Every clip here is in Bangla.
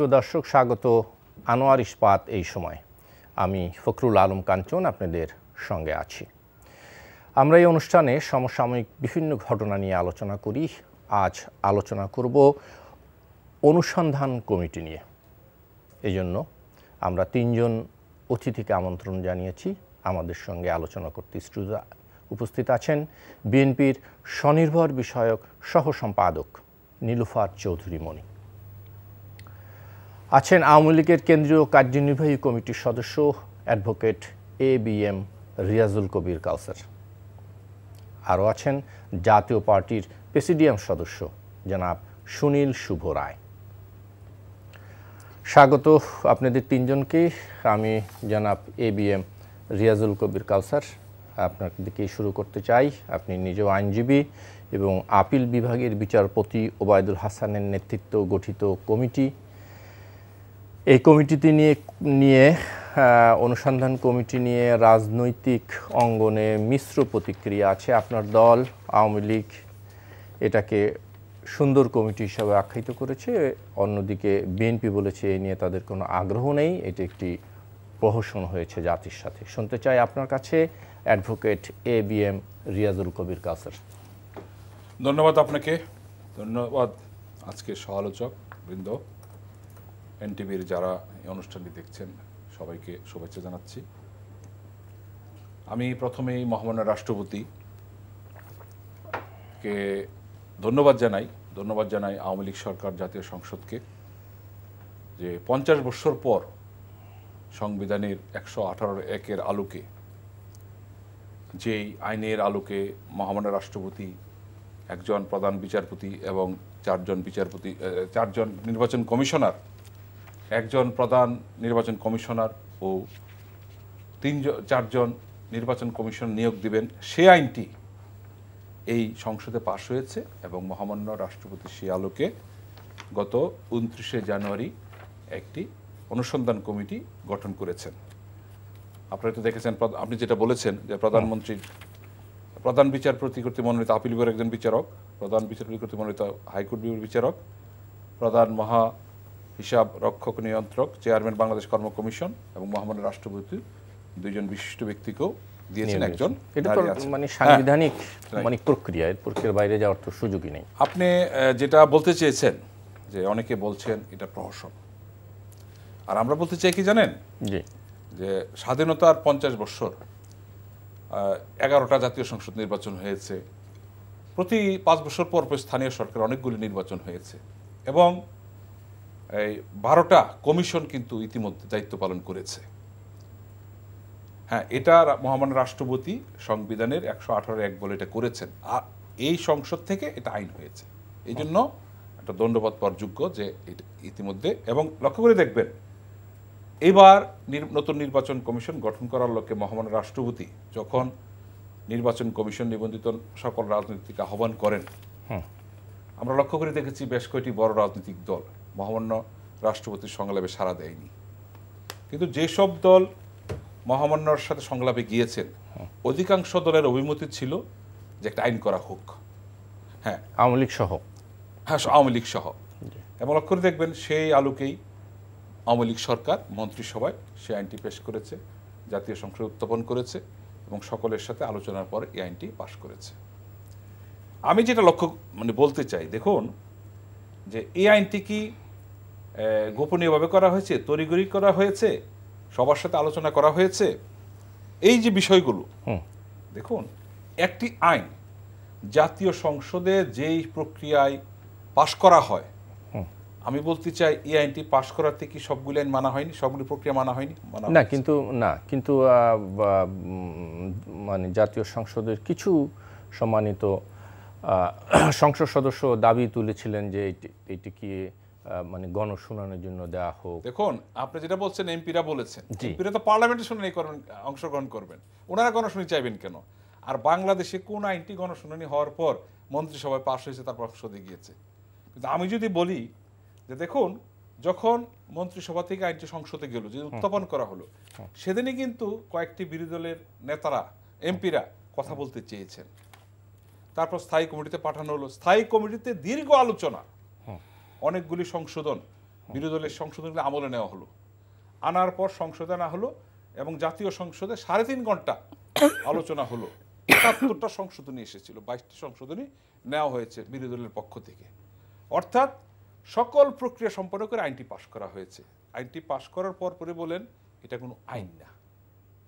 সুপ্রিয় দর্শক স্বাগত আনোয়ার ইস্পাত এই সময় আমি ফখরুল আলম কাঞ্চন আপনাদের সঙ্গে আছি আমরা এই অনুষ্ঠানে সমসাময়িক বিভিন্ন ঘটনা নিয়ে আলোচনা করি আজ আলোচনা করব অনুসন্ধান কমিটি নিয়ে এই জন্য আমরা তিনজন অতিথিকে আমন্ত্রণ জানিয়েছি আমাদের সঙ্গে আলোচনা করতে স্টুজা উপস্থিত আছেন বিএনপির স্বনির্ভর বিষয়ক সহ সম্পাদক নীলুফার চৌধুরী মণি আছেন আওয়ামী লীগের কেন্দ্রীয় কার্যনির্বাহী কমিটির সদস্য advocate A B M Riazul Kabir Kausar আরও আছেন জাতীয় পার্টির প্রেসিডিয়াম সদস্য জনাব সুনীল শুভ রায় স্বাগত আপনাদের তিনজনকে আমি জনাব A B M Riazul Kabir Kausar আপনার দিকে শুরু করতে চাই আপনি নিজেও আইনজীবী এবং আপিল বিভাগের বিচারপতি ওবায়দুল হাসানের নেতৃত্ব গঠিত কমিটি এই কমিটিতে নিয়ে নিয়ে অনুসন্ধান কমিটি নিয়ে রাজনৈতিক অঙ্গনে মিশ্র প্রতিক্রিয়া আছে আপনার দল আওয়ামী লীগ এটাকে সুন্দর কমিটি হিসাবে আখ্যায়িত করেছে অন্যদিকে বিএনপি বলেছে এ নিয়ে তাদের কোনো আগ্রহ নেই এটি একটি প্রহসন হয়েছে জাতির সাথে শুনতে চাই আপনার কাছে advocate A B M Riazul Kabir Kausar ধন্যবাদ আপনাকে ধন্যবাদ আজকে সমালোচক বৃন্দ এনটিভির যারা এই অনুষ্ঠানটি দেখছেন সবাইকে শুভেচ্ছা জানাচ্ছি আমি প্রথমেই মহামান্য রাষ্ট্রপতি কে ধন্যবাদ জানাই ধন্যবাদ জানাই আওয়ামী লীগ সরকার জাতীয় সংসদকে যে পঞ্চাশ বছর পর সংবিধানের একশো আঠারো একের আলোকে যেই আইনের আলোকে মহামান্য রাষ্ট্রপতি একজন প্রধান বিচারপতি এবং চারজন বিচারপতি চারজন নির্বাচন কমিশনার একজন প্রধান নির্বাচন কমিশনার ও তিনজন চারজন নির্বাচন কমিশন নিয়োগ দিবেন সে আইনটি এই সংসদে পাশ হয়েছে এবং মহামান্য রাষ্ট্রপতি সে আলোকে গত উনত্রিশে জানুয়ারি একটি অনুসন্ধান কমিটি গঠন করেছেন আপনারা তো দেখেছেন আপনি যেটা বলেছেন যে প্রধানমন্ত্রীর প্রধান বিচারপতি কর্তৃক মনোনীত আপিল বিভাগের একজন বিচারক প্রধান বিচারপতি কর্তৃক মনোনীত হাইকোর্ট বিভাগের বিচারক প্রধান মহা হিসাব রক্ষক নিয়ন্ত্রক চেয়ারম্যান বাংলাদেশ কর্ম কমিশন এবং মহামান্য রাষ্ট্রপতি দুইজন বিশিষ্ট ব্যক্তিকেও দিয়েছেন একজন এটা তো মানে হ্যাঁ। সাংবিধানিক মানে প্রক্রিয়া এর প্রক্রিয়ার বাইরে যাওয়ার তো সুযোগই নেই আপনি যেটা বলতে চেয়েছেন যে অনেকে বলছেন এটা প্রহসন আর আমরা বলতে চাই কি জানেন যে স্বাধীনতার পঞ্চাশ বছর এগারোটা জাতীয় সংসদ নির্বাচন হয়েছে প্রতি পাঁচ বছর পর স্থানীয় সরকার অনেকগুলি নির্বাচন হয়েছে এবং এই বারোটা কমিশন কিন্তু ইতিমধ্যে দায়িত্ব পালন করেছে হ্যাঁ এটা মহামান্য রাষ্ট্রপতি সংবিধানের একশো আঠারো এক বলে এটা করেছেন আর এই সংসদ থেকে এটা আইন হয়েছে এই জন্য একটা দণ্ডপথ পর যোগ্য যে ইতিমধ্যে এবং লক্ষ্য করে দেখবেন এবার নতুন নির্বাচন কমিশন গঠন করার লক্ষ্যে মহামান রাষ্ট্রপতি যখন নির্বাচন কমিশন নিবন্ধিত সকল রাজনৈতিক আহ্বান করেন আমরা লক্ষ্য করে দেখেছি বেশ কয়েকটি বড় রাজনৈতিক দল মহামান্য রাষ্ট্রপতির সংলাপে সাড়া দেয়নি কিন্তু যেসব দল মহামান্যর সাথে সংলাপে গিয়েছেন অধিকাংশ দলের অভিমতি ছিল যে একটা আইন করা হোক হ্যাঁ আওয়ামী লীগ সহ হ্যাঁ আওয়ামী লীগ সহ এবং লক্ষ্য করে দেখবেন সেই আলোকেই আওয়ামী লীগ সরকার মন্ত্রিসভায় সেই আইনটি পেশ করেছে জাতীয় সংসদে উত্থাপন করেছে এবং সকলের সাথে আলোচনার পর এই আইনটি পাশ করেছে আমি যেটা লক্ষ্য মানে বলতে চাই দেখুন যে এই আইনটি কি গোপনীয়ভাবে করা হয়েছে তরিগরি করা হয়েছে সবার সাথে আলোচনা করা হয়েছে এই যে বিষয়গুলো দেখুন একটি আইন জাতীয় সংসদে যেই প্রক্রিয়ায় পাশ করা হয় আমি বলতে চাই এই আইনটি পাশ করাতে কি সবগুলি আইন মানা হয়নি সবগুলি প্রক্রিয়া মানা হয়নি না কিন্তু না কিন্তু মানে জাতীয় সংসদের কিছু সম্মানিত সংসদ সদস্য দাবি তুলেছিলেন যে এটি কি মানে গণশুনানির জন্য দেওয়া হোক দেখুন আপনি যেটা বলছেন এমপিরা বলেছেন এমপিরা তো পার্লামেন্টে শুনানি করবেন অংশগ্রহণ করবেন ওনারা গণশুনানি চাইবেন কেন আর বাংলাদেশে কোন আইনটি গণশুনানি হওয়ার পর মন্ত্রিসভায় পাশ হয়েছে তারপর সদে গিয়েছে কিন্তু আমি যদি বলি যে দেখুন যখন মন্ত্রিসভা থেকে আইনটি সংসদে গেল যে উত্থাপন করা হলো সেদিনই কিন্তু কয়েকটি বিরোধী দলের নেতারা এমপিরা কথা বলতে চেয়েছেন তারপর স্থায়ী কমিটিতে পাঠানো হলো স্থায়ী কমিটিতে দীর্ঘ আলোচনা অনেকগুলি সংশোধন বিরোধী দলের সংশোধনগুলো আমলে নেওয়া হলো আনার পর সংশোধন আনা হলো এবং জাতীয় সংসদে সাড়ে তিন ঘন্টা আলোচনা হলো একাত্তরটা সংশোধনী এসেছিল বাইশটি সংশোধনী নেওয়া হয়েছে বিরোধী দলের পক্ষ থেকে অর্থাৎ সকল প্রক্রিয়া সম্পন্ন করে আইনটি পাশ করা হয়েছে আইনটি পাশ করার পর পরে বলেন এটা কোনো আইন না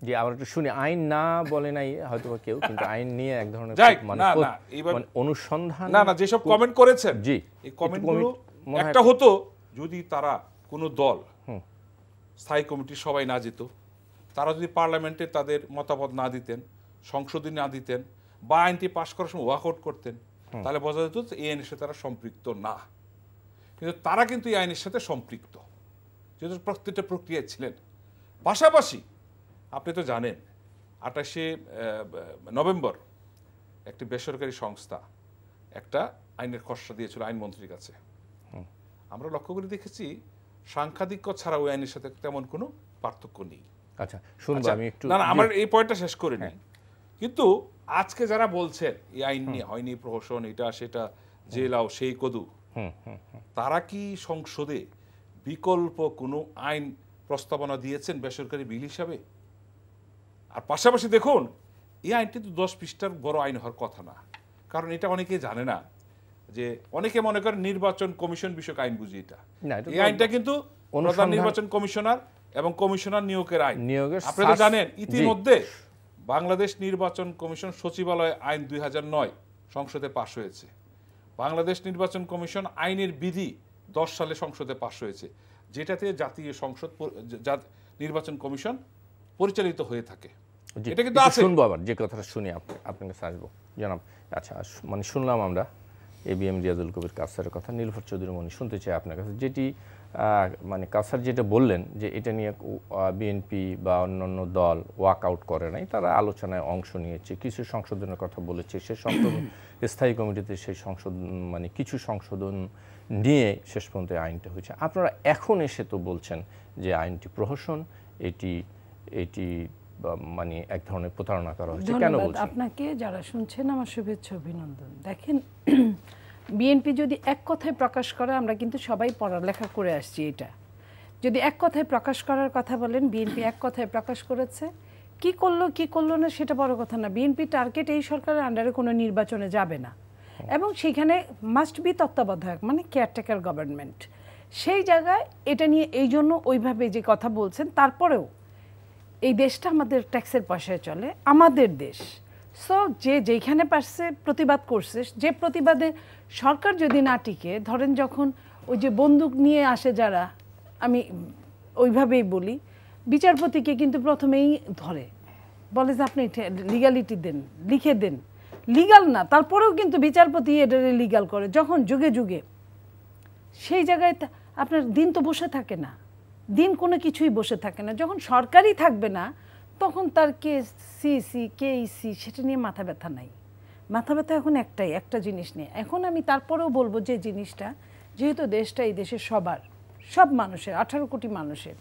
যে আবার একটু শুনি আইন না বলে নাই হয়তো কেউ কিন্তু আইন নিয়ে এক ধরনের মানে মানে অনুসন্ধান না না যেসব কমেন্ট করেছেন জি এই কমেন্টগুলো একটা হতো যদি তারা কোনো দল স্থায়ী কমিটির সবাই না যেত তারা যদি পার্লামেন্টে তাদের মতামত না দিতেন সংশোধনী না দিতেন বা আইনটি পাশ করার সময় ওয়াকআউট করতেন তাহলে বোঝা যেত এই আইনের সাথে তারা সম্পৃক্ত না কিন্তু তারা কিন্তু এই আইনের সাথে সম্পৃক্ত যেহেতু প্রত্যেকটা প্রক্রিয়ায় ছিলেন পাশাপাশি আপনি তো জানেন আঠাশে নভেম্বর একটি বেসরকারি সংস্থা একটা আইনের খসড়া দিয়েছিল আইনমন্ত্রীর কাছে আমরা লক্ষ্য করে দেখেছি সাংখ্যাধিক্য ছাড়া ওই আইনের সাথে তেমন কোনো পার্থক্য নেই আচ্ছা শুনবো আচ্ছা, আমি একটু না না আমার এই পয়েন্টটা শেষ করে হ্যাঁ। নিই কিন্তু আজকে যারা বলছেন এই আইন নিয়ে হয়নি প্রহসন এটা সেটা জেলাও সেই কদু তারা কি সংসদে বিকল্প কোনো আইন প্রস্তাবনা দিয়েছেন বেসরকারি বিল হিসাবে আর পাশাপাশি দেখুন এই আইনটি তো দশ পৃষ্ঠার বড় আইন হওয়ার কথা না কারণ এটা অনেকেই জানে না যে অনেকে মনে করেন নির্বাচন কমিশন বিষয়ক আইন বুঝি এটা এই আইনটা কিন্তু প্রধান নির্বাচন কমিশনার এবং কমিশনার নিয়োগের আইন আপনি তো জানেন ইতিমধ্যে বাংলাদেশ নির্বাচন কমিশন সচিবালয় আইন দুই নয় সংসদে পাশ হয়েছে বাংলাদেশ নির্বাচন কমিশন আইনের বিধি দশ সালে সংসদে পাশ হয়েছে যেটাতে জাতীয় সংসদ নির্বাচন কমিশন পরিচালিত হয়ে থাকে এটা কিন্তু শুনবো আবার যে কথাটা শুনি আপনার কাছে আসবো জানাব আচ্ছা মানে শুনলাম আমরা এবিএম রিয়াজুল কবির কাসারের কথা নীলফর চৌধুরী মনি শুনতে চাই আপনার কাছে যেটি মানে কাসার যেটা বললেন যে এটা নিয়ে বিএনপি বা অন্যান্য দল ওয়াক আউট করে নাই তারা আলোচনায় অংশ নিয়েছে কিছু সংশোধনের কথা বলেছে সে সংশোধন স্থায়ী কমিটিতে সেই সংশোধন মানে কিছু সংশোধন নিয়ে শেষ পর্যন্ত আইনটা হয়েছে আপনারা এখন এসে তো বলছেন যে আইনটি প্রহসন এটি এটি মানে এক ধরনের প্রতারণা করা হচ্ছে কেন বলছেন আপনাকে যারা শুনছেন আমার শুভেচ্ছা অভিনন্দন দেখেন বিএনপি যদি এক কথায় প্রকাশ করে আমরা কিন্তু সবাই পড়ালেখা করে আসছি এটা যদি এক কথায় প্রকাশ করার কথা বলেন বিএনপি এক কথায় প্রকাশ করেছে কি করলো কি করলো না সেটা বড় কথা না বিএনপি টার্গেট এই সরকারের আন্ডারে কোনো নির্বাচনে যাবে না এবং সেখানে মাস্ট বি তত্ত্বাবধায়ক মানে কেয়ারটেকার গভর্নমেন্ট সেই জায়গায় এটা নিয়ে এই জন্য ওইভাবে যে কথা বলছেন তারপরেও এই দেশটা আমাদের ট্যাক্সের পয়সায় চলে আমাদের দেশ সো যে যেইখানে পারছে প্রতিবাদ করছে যে প্রতিবাদে সরকার যদি না টিকে ধরেন যখন ওই যে বন্দুক নিয়ে আসে যারা আমি ওইভাবেই বলি বিচারপতিকে কিন্তু প্রথমেই ধরে বলে যে আপনি লিগালিটি দেন লিখে দেন লিগাল না তারপরেও কিন্তু বিচারপতি এটা লিগাল করে যখন যুগে যুগে সেই জায়গায় আপনার দিন তো বসে থাকে না দিন কোনো কিছুই বসে থাকে না যখন সরকারই থাকবে না তখন তার কে সিসি কে ইসি সেটা নিয়ে মাথা ব্যথা নাই মাথা ব্যথা এখন একটাই একটা জিনিস নিয়ে এখন আমি তারপরেও বলবো যে জিনিসটা যেহেতু দেশটা এই দেশের সবার সব মানুষের আঠারো কোটি মানুষের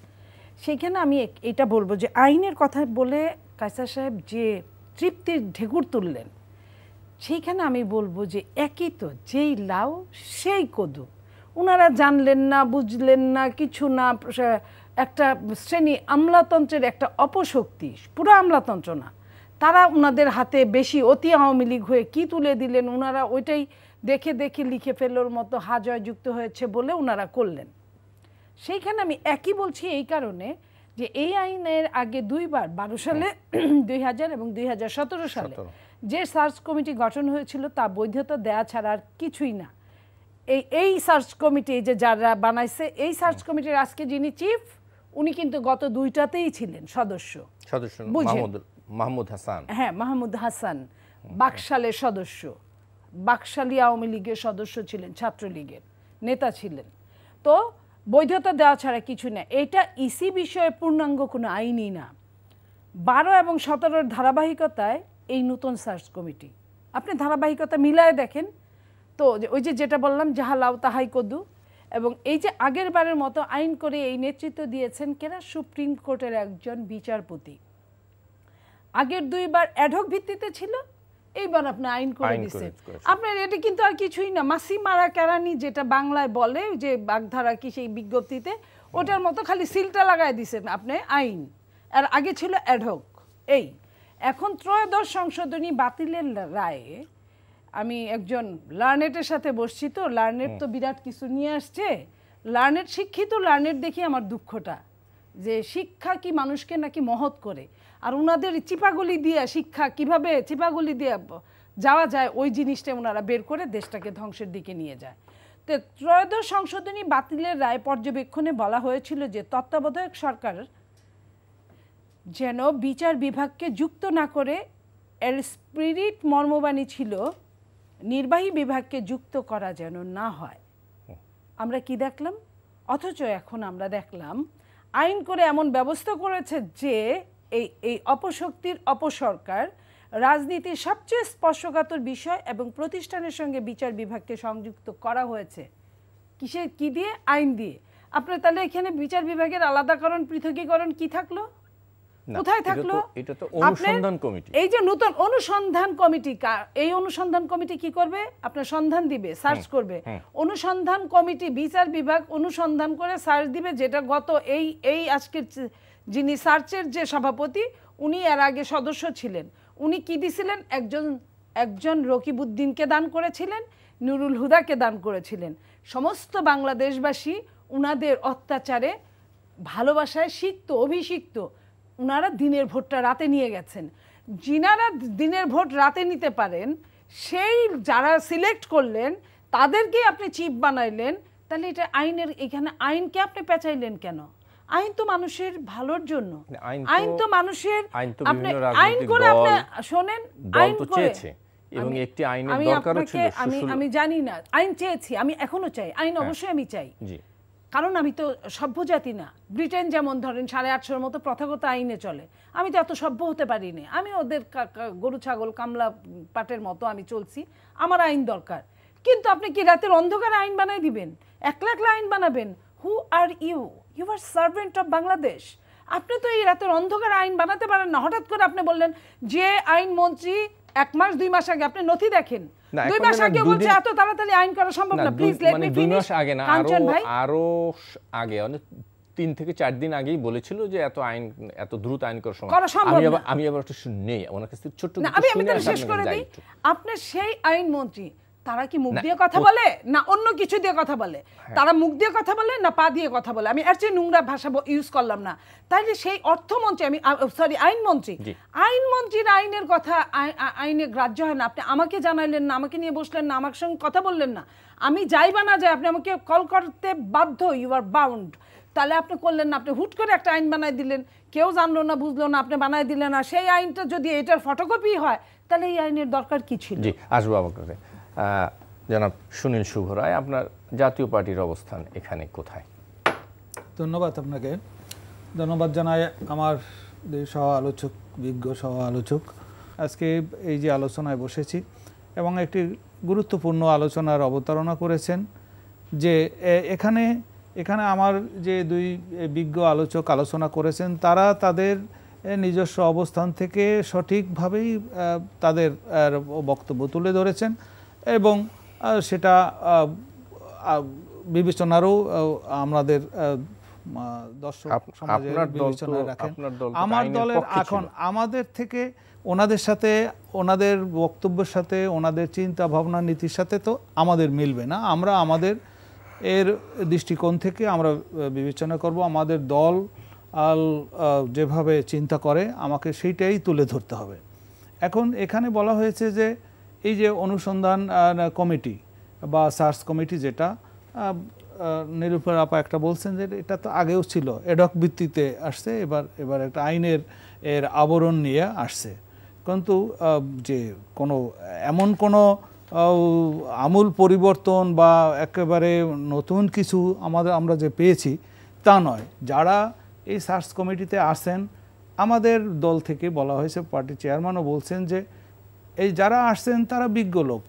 সেইখানে আমি এটা বলবো যে আইনের কথা বলে কাইসার সাহেব যে তৃপ্তির ঢেকুর তুললেন সেইখানে আমি বলবো যে একই তো যেই লাউ সেই কদু ওনারা জানলেন না বুঝলেন না কিছু না একটা শ্রেণী আমলাতন্ত্রের একটা অপশক্তি পুরো আমলাতন্ত্র না তারা ওনাদের হাতে বেশি অতি আওয়ামী লীগ হয়ে কী তুলে দিলেন ওনারা ওইটাই দেখে দেখে লিখে ফেলোর মতো হাজয় যুক্ত হয়েছে বলে ওনারা করলেন সেইখানে আমি একই বলছি এই কারণে যে এই আইনের আগে দুইবার বারো সালে দুই এবং দুই সালে যে সার্চ কমিটি গঠন হয়েছিল তা বৈধতা দেয়া ছাড়া আর কিছুই না এই এই সার্চ কমিটি যে যারা বানাইছে এই সার্চ কমিটির আজকে যিনি চিফ উনি কিন্তু গত দুইটাতেই ছিলেন সদস্য সদস্য মাহমুদ হাসান হ্যাঁ মাহমুদ হাসান বাকশালের সদস্য বাকশালী আওয়ামী লীগের সদস্য ছিলেন ছাত্র লীগের নেতা ছিলেন তো বৈধতা দেওয়া ছাড়া কিছু না এটা ইসি e বিষয়ে পূর্ণাঙ্গ কোনো আইনই না বারো এবং সতেরোর ধারাবাহিকতায় এই নতুন সার্চ কমিটি আপনি ধারাবাহিকতা মিলায় দেখেন তো ওই যে যেটা বললাম যাহা লাউ তাহাই কদু এবং এই যে আগের বারের মতো আইন করে এই নেতৃত্ব দিয়েছেন কেনা সুপ্রিম কোর্টের একজন বিচারপতি আগের দুইবার অ্যাডক ভিত্তিতে ছিল এইবার আপনি আইন করে দিচ্ছে আপনার এটা কিন্তু আর কিছুই না মাসি মারা কেরানি যেটা বাংলায় বলে যে বাগধারা কি সেই বিজ্ঞপ্তিতে ওটার মতো খালি সিলটা লাগাই দিছেন আপনি আইন আর আগে ছিল অ্যাডক এই এখন ত্রয়োদশ সংশোধনী বাতিলের রায়ে আমি একজন লার্নেটের সাথে বসছি তো লার্নেট তো বিরাট কিছু নিয়ে আসছে লার্নেট শিক্ষিত লার্নেট দেখি আমার দুঃখটা যে শিক্ষা কি মানুষকে নাকি মহৎ করে আর ওনাদের চিপাগুলি দিয়ে শিক্ষা কিভাবে চিপাগুলি দিয়ে যাওয়া যায় ওই জিনিসটা ওনারা বের করে দেশটাকে ধ্বংসের দিকে নিয়ে যায় তো ত্রয়োদশ সংশোধনী বাতিলের রায় পর্যবেক্ষণে বলা হয়েছিল যে তত্ত্বাবধায়ক সরকার যেন বিচার বিভাগকে যুক্ত না করে এর স্পিরিট মর্মবাণী ছিল নির্বাহী বিভাগকে যুক্ত করা যেন না হয় আমরা কি দেখলাম অথচ এখন আমরা দেখলাম আইন করে এমন ব্যবস্থা করেছে যে এই এই অপশক্তির অপসরকার রাজনীতির সবচেয়ে স্পর্শকাতর বিষয় এবং প্রতিষ্ঠানের সঙ্গে বিচার বিভাগকে সংযুক্ত করা হয়েছে কিসের কি দিয়ে আইন দিয়ে আপনার তাহলে এখানে বিচার বিভাগের আলাদাকরণ পৃথকীকরণ কি থাকলো কোথায় থাকলো এটা তো অনুসন্ধান কমিটি এই যে নতুন অনুসন্ধান কমিটি এই অনুসন্ধান কমিটি কি করবে আপনার সন্ধান দিবে সার্চ করবে অনুসন্ধান কমিটি বিচার বিভাগ অনুসন্ধান করে সার্চ দিবে যেটা গত এই এই আজকের যিনি সার্চের যে সভাপতি উনি এর আগে সদস্য ছিলেন উনি কি দিছিলেন একজন একজন রকিবউদ্দিনকে দান করেছিলেন নুরুল হুদাকে দান করেছিলেন সমস্ত বাংলাদেশবাসী উনাদের অত্যাচারে ভালোবাসায় শিখত অভিষিক্ত ওনারা দিনের ভোটটা রাতে নিয়ে গেছেন যিনারা দিনের ভোট রাতে নিতে পারেন সেই যারা সিলেক্ট করলেন তাদেরকে আপনি চিপ বানাইলেন তাহলে এটা আইনের এখানে আইনকে আপনি পেঁচাইলেন কেন আইন তো মানুষের ভালোর জন্য মানে আইন তো মানুষের আইন করে আপনি শোনেন আইন করে এবং একটি আইনের দরকারও ছিল আমি আমি জানি না আইন চেয়েছি আমি এখনো চাই আইন হ্যাঁ। অবশ্যই আমি চাই জি কারণ আমি তো সভ্য জাতি না ব্রিটেন যেমন ধরেন সাড়ে আটশোর মতো প্রথাগত আইনে চলে আমি তো এত সভ্য হতে পারিনি আমি ওদের গরু ছাগল কামলা পাটের মতো আমি চলছি আমার আইন দরকার কিন্তু আপনি কি রাতের অন্ধকার আইন বানাই দিবেন এক লাখ আইন বানাবেন who are you you are servant of Bangladesh আপনি তো এই রাতের অন্ধকার আইন বানাতে পারেন না হঠাৎ করে আপনি বললেন যে আইনমন্ত্রী এক মাস দুই মাস আগে আপনি নথি দেখেন দুই মাস আগে বলছে এত তাড়াতাড়ি আইন করা সম্ভব না প্লিজ লেট মি ফিনিশ আগে না আরো আগে মানে তিন থেকে চার দিন আগেই বলেছিল যে এত আইন এত দ্রুত আইন করা সম্ভব আমি আবার আমি আবার একটু নেই ওনার কাছে ছোট্ট না আমি আমি শেষ করে দিই আপনি সেই আইন মন্ত্রী তারা কি মুখ দিয়ে কথা বলে না অন্য কিছু দিয়ে কথা বলে হ্যাঁ। তারা মুখ দিয়ে কথা বলে না পা দিয়ে কথা বলে আমি এর চেয়ে নোংরা ভাষা ইউজ করলাম না তাইলে সেই অর্থমন্ত্রী আমি সরি আইনমন্ত্রী আইনমন্ত্রীর আইনের কথা আইনে গ্রাহ্য হয় না আপনি আমাকে জানাইলেন না আমাকে নিয়ে বসলেন না আমার সঙ্গে কথা বললেন না আমি যাই বা না যাই আপনি আমাকে কল করতে বাধ্য ইউ আর বাউন্ড তাহলে আপনি করলেন না আপনি হুট করে একটা আইন বানায় দিলেন কেউ জানলো না বুঝলো না আপনি বানায় দিলেন না সেই আইনটা যদি এটার ফটোকপি হয় তাহলে এই আইনের দরকার কি ছিল জি আসবো আমাকে জনাব সুনীল শুভ রায় আপনার জাতীয় পার্টির অবস্থান এখানে কোথায় ধন্যবাদ আপনাকে ধন্যবাদ জানাই আমার সহ আলোচক বিজ্ঞ সহ আলোচক আজকে এই যে আলোচনায় বসেছি এবং একটি গুরুত্বপূর্ণ আলোচনার অবতারণা করেছেন যে এখানে এখানে আমার যে দুই বিজ্ঞ আলোচক আলোচনা করেছেন তারা তাদের নিজস্ব অবস্থান থেকে সঠিকভাবেই তাদের বক্তব্য তুলে ধরেছেন এবং সেটা বিবেচনারও আমাদের দর্শক সমাজের বিবেচনায় রাখেন আমার দলের এখন আমাদের থেকে ওনাদের সাথে ওনাদের বক্তব্যের সাথে ওনাদের চিন্তা ভাবনা নীতির সাথে তো আমাদের মিলবে না আমরা আমাদের এর দৃষ্টিকোণ থেকে আমরা বিবেচনা করব আমাদের দল যেভাবে চিন্তা করে আমাকে সেইটাই তুলে ধরতে হবে এখন এখানে বলা হয়েছে যে এই যে অনুসন্ধান কমিটি বা সার্চ কমিটি যেটা নিরুপার আপা একটা বলছেন যে এটা তো আগেও ছিল এডক ভিত্তিতে আসছে এবার এবার একটা আইনের এর আবরণ নিয়ে আসছে কিন্তু যে কোনো এমন কোনো আমূল পরিবর্তন বা একেবারে নতুন কিছু আমাদের আমরা যে পেয়েছি তা নয় যারা এই সার্চ কমিটিতে আসেন আমাদের দল থেকে বলা হয়েছে পার্টি চেয়ারম্যানও বলছেন যে এই যারা আসছেন তারা বিজ্ঞ লোক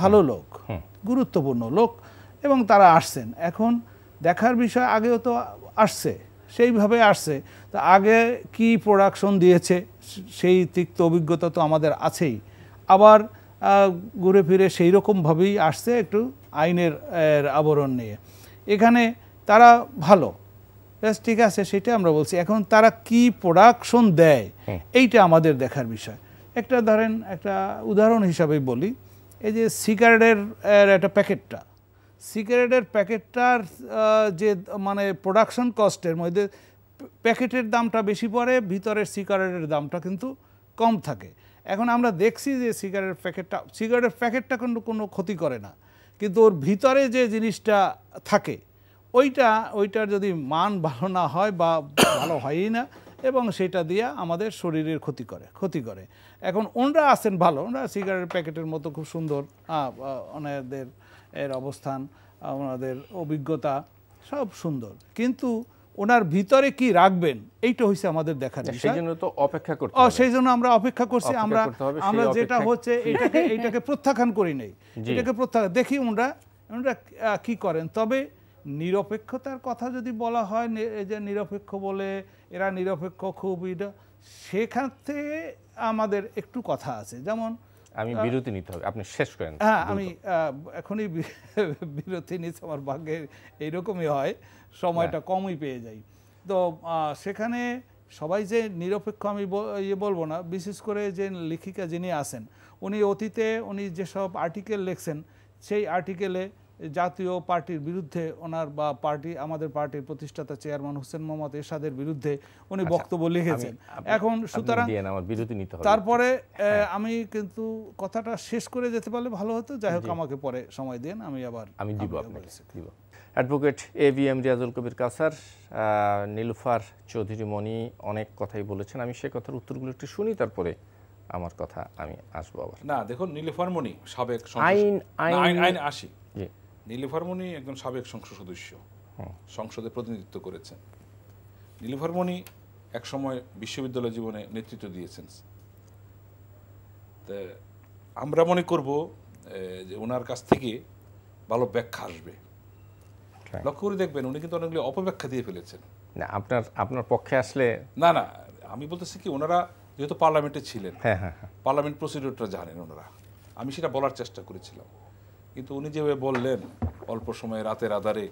ভালো লোক গুরুত্বপূর্ণ লোক এবং তারা আসছেন এখন দেখার বিষয় আগেও তো আসছে সেইভাবে আসছে তা আগে কি প্রোডাকশন দিয়েছে সেই তিক্ত অভিজ্ঞতা তো আমাদের আছেই আবার ঘুরে ফিরে সেই রকমভাবেই আসছে একটু আইনের আবরণ নিয়ে এখানে তারা ভালো ব্যাস ঠিক আছে সেটা আমরা বলছি এখন তারা কি প্রোডাকশন দেয় এইটা আমাদের দেখার বিষয় একটা ধরেন একটা উদাহরণ হিসাবে বলি এই যে সিগারেটের একটা প্যাকেটটা সিগারেটের প্যাকেটটার যে মানে প্রোডাকশন কস্টের মধ্যে প্যাকেটের দামটা বেশি পড়ে ভিতরের সিগারেটের দামটা কিন্তু কম থাকে এখন আমরা দেখছি যে সিগারেট প্যাকেটটা সিগারেটের প্যাকেটটা কিন্তু কোনো ক্ষতি করে না কিন্তু ওর ভিতরে যে জিনিসটা থাকে ওইটা ওইটার যদি মান ভালো না হয় বা ভালো হয়ই না এবং সেটা দিয়ে আমাদের শরীরের ক্ষতি করে ক্ষতি করে এখন ওনরা আছেন ভালো ওনারা সিগারেট প্যাকেটের মতো খুব সুন্দর ওনাদের এর অবস্থান ওনাদের অভিজ্ঞতা সব সুন্দর কিন্তু ওনার ভিতরে কি রাখবেন এইটা হচ্ছে আমাদের দেখার সেই জন্য তো অপেক্ষা করতে সেই জন্য আমরা অপেক্ষা করছি আমরা আমরা যেটা হচ্ছে এটাকে এটাকে প্রত্যাখ্যান করি নেই এটাকে প্রত্যাখ্যান দেখি ওনারা ওনারা কি করেন তবে নিরপেক্ষতার কথা যদি বলা হয় যে নিরপেক্ষ বলে এরা নিরপেক্ষ খুব সেখান থেকে আমাদের একটু কথা আছে যেমন আমি বিরতি নিতে হবে আপনি শেষ করেন হ্যাঁ আমি এখনই বিরতি নিতে আমার ভাগ্যে এইরকমই হয় সময়টা হ্যাঁ। কমই পেয়ে যাই তো সেখানে সবাই যে নিরপেক্ষ আমি ইয়ে বলবো না বিশেষ করে যে লেখিকা যিনি আছেন উনি অতীতে উনি যেসব আর্টিকেল লেখছেন সেই আর্টিকেলে জাতীয় পার্টির বিরুদ্ধে ওনার বা পার্টি আমাদের পার্টির প্রতিষ্ঠাতা চেয়ারম্যান হোসেন মোহাম্মদ এরশাদের বিরুদ্ধে উনি আচ্ছা, বক্তব্য লিখেছেন এখন সুতরাং তারপরে হ্যাঁ। আমি কিন্তু কথাটা শেষ করে যেতে পারলে ভালো হতো যাই হোক আমাকে পরে সময় দেন আমি আবার আমি দিব আপনাকে দিব advocate A B M Riazul Kabir Kausar Nilufar Chowdhury Moni অনেক কথাই বলেছেন আমি সে কথার উত্তরগুলো একটু শুনি তারপরে আমার কথা আমি আসবো আবার না দেখুন নীলুফার মণি সাবেক আইন আইন আইন আসি নীলিফারমণি একজন সাবেক সংসদ সদস্য সংসদে প্রতিনিধিত্ব করেছেন নীলিফারমণি একসময় বিশ্ববিদ্যালয় জীবনে নেতৃত্ব দিয়েছেন আমরা মনে করব যে ওনার কাছ থেকে ভালো ব্যাখ্যা আসবে লক্ষ্য করে দেখবেন উনি কিন্তু অনেকগুলি অপব্যাখ্যা দিয়ে ফেলেছেন না আপনার আপনার পক্ষে আসলে না না আমি বলতেছি কি ওনারা যেহেতু পার্লামেন্টে ছিলেন হ্যাঁ হ্যাঁ, হ্যাঁ। পার্লামেন্ট প্রসিডিউরটা জানেন ওনারা আমি সেটা বলার চেষ্টা করেছিলাম কিন্তু উনি যেভাবে বললেন অল্প সময়ে রাতের আধারে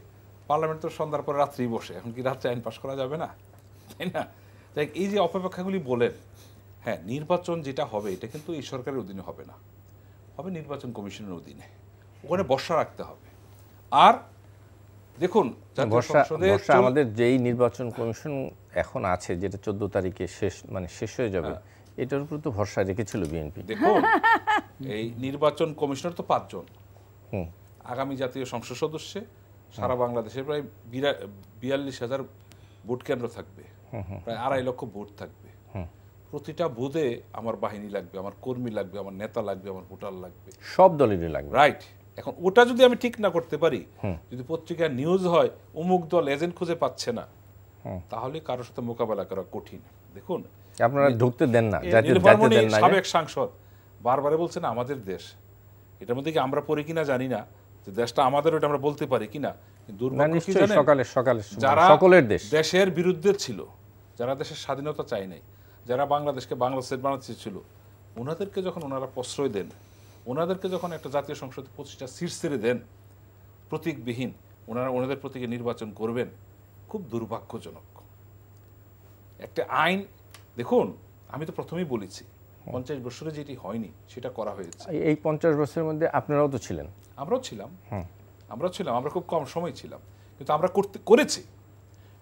পার্লামেন্ট তো সন্ধ্যার পর রাত্রি বসে এখন কি রাত্রে আইন পাশ করা যাবে না তাই না তাই এই যে অপেক্ষাগুলি বলেন হ্যাঁ নির্বাচন যেটা হবে এটা কিন্তু এই সরকারের অধীনে হবে না হবে নির্বাচন কমিশনের অধীনে ওখানে বর্ষা রাখতে হবে আর দেখুন আমাদের যেই নির্বাচন কমিশন এখন আছে যেটা চোদ্দ তারিখে শেষ মানে শেষ হয়ে যাবে হ্যাঁ। এটার উপর তো ভরসা রেখেছিল বিএনপি দেখুন এই নির্বাচন কমিশনার তো পাঁচজন আগামী জাতীয় সংসদ সদস্যে সারা বাংলাদেশে প্রায় বিয়াল্লিশ হাজার ভোট কেন্দ্র থাকবে প্রায় আড়াই লক্ষ ভোট থাকবে প্রতিটা বুধে আমার বাহিনী লাগবে আমার কর্মী লাগবে আমার নেতা লাগবে আমার ভোটার লাগবে সব দলেরই লাগবে রাইট এখন ওটা যদি আমি ঠিক না করতে পারি যদি পত্রিকায় নিউজ হয় অমুক দল এজেন্ট খুঁজে পাচ্ছে না তাহলে কারোর সাথে মোকাবেলা করা কঠিন দেখুন আপনারা ঢুকতে দেন না সাবেক সাংসদ বারবারে বলছেন আমাদের দেশ এটার মধ্যে কি আমরা পড়ি কিনা জানি না যে দেশটা আমাদের ওটা আমরা বলতে পারি কিনা দেশের বিরুদ্ধে ছিল যারা দেশের স্বাধীনতা চায় নাই যারা বাংলাদেশকে বাংলাদেশের বানাতে ছিল ওনাদেরকে যখন ওনারা প্রশ্রয় দেন ওনাদেরকে যখন একটা জাতীয় সংসদে প্রতিষ্ঠা শীর্ষে দেন প্রতীকবিহীন ওনারা ওনাদের প্রতীকে নির্বাচন করবেন খুব দুর্ভাগ্যজনক একটা আইন দেখুন আমি তো প্রথমেই বলেছি পঞ্চাশ বছরে যেটি হয়নি সেটা করা হয়েছে এই পঞ্চাশ বছরের মধ্যে আপনারাও তো ছিলেন আমরাও ছিলাম আমরাও ছিলাম আমরা খুব কম সময় ছিলাম কিন্তু আমরা করতে করেছি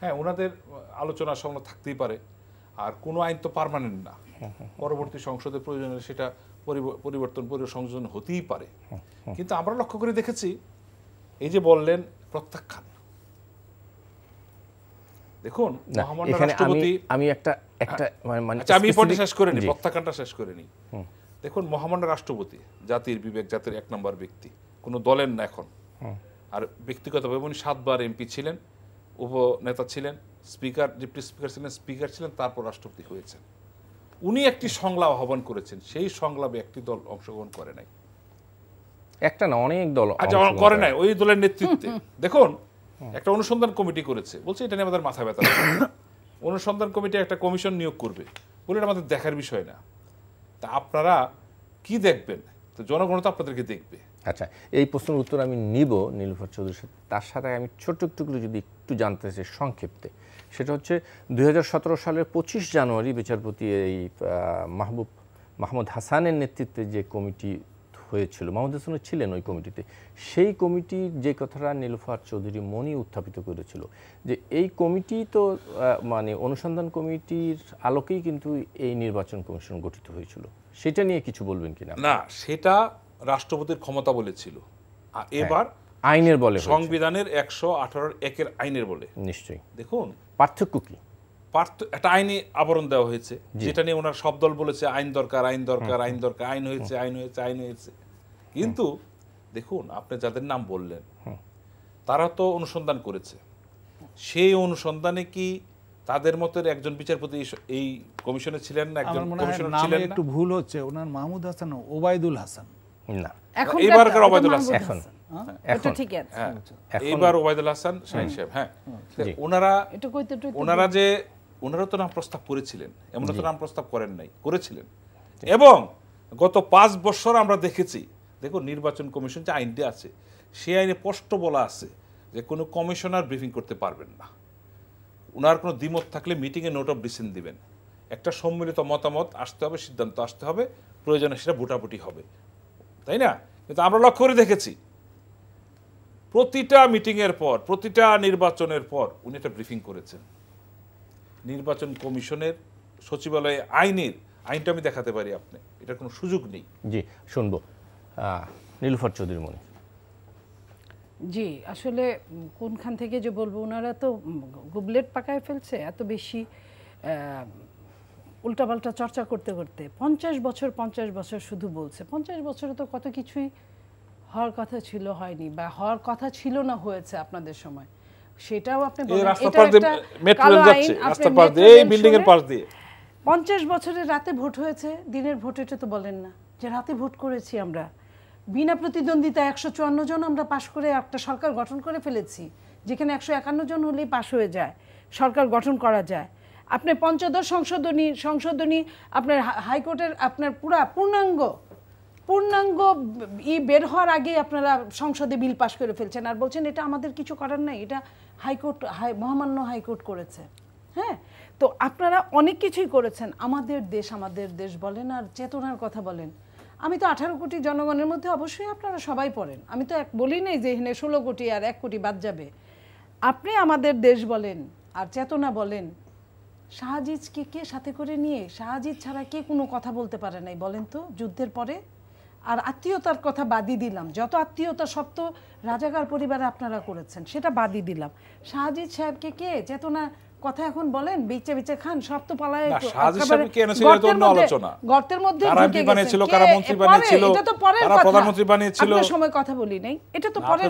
হ্যাঁ ওনাদের আলোচনা সঙ্গে থাকতেই পারে আর কোনো আইন তো পারমানেন্ট না পরবর্তী সংসদের প্রয়োজনে সেটা পরিবর্তন সংযোজন হতেই পারে কিন্তু আমরা লক্ষ্য করে দেখেছি এই যে বললেন প্রত্যাখ্যান দেখুন আমি একটা আচ্ছা, মানে- মানে আমি শেষ করে নিই প্রত্যাখ্যানটা শেষ করে নিই দেখুন মহামান্য রাষ্ট্রপতি জাতির বিবেক জাতির এক নম্বর ব্যক্তি কোনো দলের না এখন আর ব্যক্তিগতভাবে উনি সাতবার এমপি ছিলেন উপনেতা ছিলেন স্পিকার স্পিকার ছিলেন স্পিকার ছিলেন তারপর রাষ্ট্রপতি হয়েছেন উনি একটি সংলাপ আহ্বান করেছেন সেই সংলাপে একটি দল অংশগ্রহণ করে নাই একটা না অনেক দল আচ্ছা করে নাই ওই দলের নেতৃত্বে দেখুন একটা অনুসন্ধান কমিটি করেছে বলছে এটা নিয়ে আমাদের মাথা ব্যথা অনুসন্ধান কমিটি একটা কমিশন নিয়োগ করবে বলে এটা আমাদের দেখার বিষয় না তা আপনারা কি দেখবেন তো জনগণ তো আপনাদেরকে দেখবে আচ্ছা এই প্রশ্নের উত্তর আমি নিব নীলুফার চৌধুরী তার সাথে আমি ছোট্ট একটুগুলো যদি একটু জানতে চাই সংক্ষেপে সেটা হচ্ছে দুই সালের পঁচিশ জানুয়ারি বিচারপতি এই মাহবুব মাহমুদ হাসানের নেতৃত্বে যে কমিটি হয়েছিল মাহমুদ হাসানও ছিলেন ওই কমিটিতে সেই কমিটির যে কথাটা নীলফার চৌধুরী মনি উত্থাপিত করেছিল যে এই কমিটি তো মানে অনুসন্ধান কমিটির আলোকেই কিন্তু এই নির্বাচন কমিশন গঠিত হয়েছিল সেটা নিয়ে কিছু বলবেন কিনা না সেটা রাষ্ট্রপতির ক্ষমতা বলেছিল হ্যাঁ, এবার আইনের বলে সংবিধানের একশো আঠারোর একের আইনের বলে নিশ্চয়ই দেখুন পার্থক্য কি একটা আইনি আবরণ দেওয়া হয়েছে যেটা নিয়ে ওনার সব দল বলেছে আইন দরকার আইন দরকার আইন দরকার আইন হয়েছে আইন হয়েছে আইন হয়েছে কিন্তু দেখুন আপনি যাদের নাম বললেন তারা তো অনুসন্ধান করেছে সেই অনুসন্ধানে কি তাদের মতের একজন বিচারপতি এই কমিশনে ছিলেন না একজন কমিশনার ছিলেন একটু ভুল হচ্ছে ওনার মাহমুদ হাসান ওবাইদুল হাসান না এখন এবারকার ওবাইদুল হাসান এখন হ্যাঁ। এখন ঠিক আছে হ্যাঁ। আচ্ছা। এবার ওবায়দুল হাসান শাহিন সাহেব হ্যাঁ ওনারা ওনারা যে ওনারা তো নাম প্রস্তাব করেছিলেন এমন তো নাম প্রস্তাব করেন নাই করেছিলেন এবং গত পাঁচ বছর আমরা দেখেছি দেখো নির্বাচন কমিশন যে আইনটি আছে সে আইনে স্পষ্ট বলা আছে যে কোনো কমিশনার ব্রিফিং করতে পারবেন না ওনার কোনো দ্বিমত থাকলে মিটিংয়ে নোট অফ ডিসেন্ট দিবেন একটা সম্মিলিত মতামত আসতে হবে সিদ্ধান্ত আসতে হবে প্রয়োজনে সেটা ভোটাভুটি হবে তাই না কিন্তু আমরা লক্ষ্য করে দেখেছি প্রতিটা মিটিংয়ের পর প্রতিটা নির্বাচনের পর উনি একটা ব্রিফিং করেছেন নির্বাচন কমিশনের সচিবালয়ে আইনের আইনটা আমি দেখাতে পারি আপনি এটার কোনো সুযোগ নেই জি শুনবো নীলুফার চৌধুরী মনি জি আসলে কোনখান থেকে যে বলবো ওনারা তো গুবলেট পাকায় ফেলছে এত বেশি উল্টাপাল্টা চর্চা করতে করতে পঞ্চাশ বছর পঞ্চাশ বছর শুধু বলছে পঞ্চাশ বছরে তো কত কিছুই হওয়ার কথা ছিল হয়নি বা হওয়ার কথা ছিল না হয়েছে আপনাদের সময় সেটাও আপনি পঞ্চাশ বছরের রাতে ভোট হয়েছে দিনের ভোটে তো বলেন না যে রাতে ভোট করেছি আমরা বিনা প্রতিদ্বন্দ্বিতা একশো চুয়ান্ন জন আমরা পাশ করে একটা সরকার গঠন করে ফেলেছি যেখানে একশো একান্ন জন হলেই পাশ হয়ে যায় সরকার গঠন করা যায় আপনার পঞ্চদশ সংশোধনী সংশোধনী আপনার হাইকোর্টের আপনার পুরা পূর্ণাঙ্গ পূর্ণাঙ্গ ই বের হওয়ার আগে আপনারা সংসদে বিল পাশ করে ফেলছেন আর বলছেন এটা আমাদের কিছু করার নাই এটা হাইকোর্ট হাই মহামান্য হাইকোর্ট করেছে হ্যাঁ তো আপনারা অনেক কিছুই করেছেন আমাদের দেশ আমাদের দেশ বলেন আর চেতনার কথা বলেন আমি তো আঠারো কোটি জনগণের মধ্যে অবশ্যই আপনারা সবাই পড়েন আমি তো এক বলি নাই যে এখানে ষোলো কোটি আর এক কোটি বাদ যাবে আপনি আমাদের দেশ বলেন আর চেতনা বলেন শাহজিজকে কে সাথে করে নিয়ে শাহজিজ ছাড়া কে কোনো কথা বলতে পারে নাই বলেন তো যুদ্ধের পরে আর আত্মীয়তার কথা বাদই দিলাম যত আত্মীয়তা সব তো রাজাকার পরিবারে আপনারা করেছেন সেটা বাদই দিলাম শাহজিদ সাহেবকে কে চেতনা কথা এখন বলেন বিচে বিচে খান সব তো কথা বলি নাই এটা তো পরের